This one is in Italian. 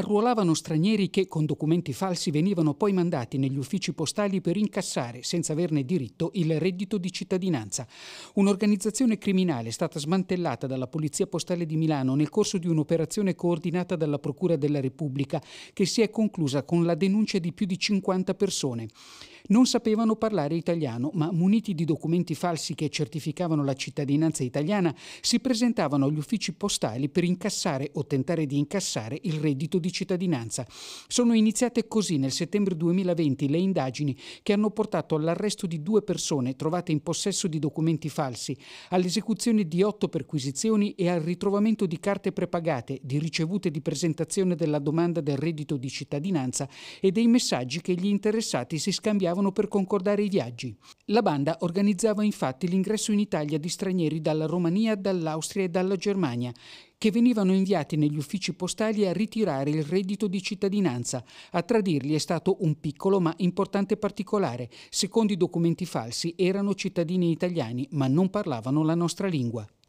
arruolavano stranieri che, con documenti falsi, venivano poi mandati negli uffici postali per incassare, senza averne diritto, il reddito di cittadinanza. Un'organizzazione criminale è stata smantellata dalla Polizia Postale di Milano nel corso di un'operazione coordinata dalla Procura della Repubblica che si è conclusa con la denuncia di più di 50 persone non sapevano parlare italiano, ma muniti di documenti falsi che certificavano la cittadinanza italiana, si presentavano agli uffici postali per incassare o tentare di incassare il reddito di cittadinanza. Sono iniziate così nel settembre 2020 le indagini che hanno portato all'arresto di due persone trovate in possesso di documenti falsi, all'esecuzione di otto perquisizioni e al ritrovamento di carte prepagate, di ricevute di presentazione della domanda del reddito di cittadinanza e dei messaggi che gli interessati si scambiavano scambiavano per concordare i viaggi. La banda organizzava infatti l'ingresso in Italia di stranieri dalla Romania, dall'Austria e dalla Germania, che venivano inviati negli uffici postali a ritirare il reddito di cittadinanza. A tradirli è stato un piccolo ma importante particolare. Secondo i documenti falsi erano cittadini italiani, ma non parlavano la nostra lingua.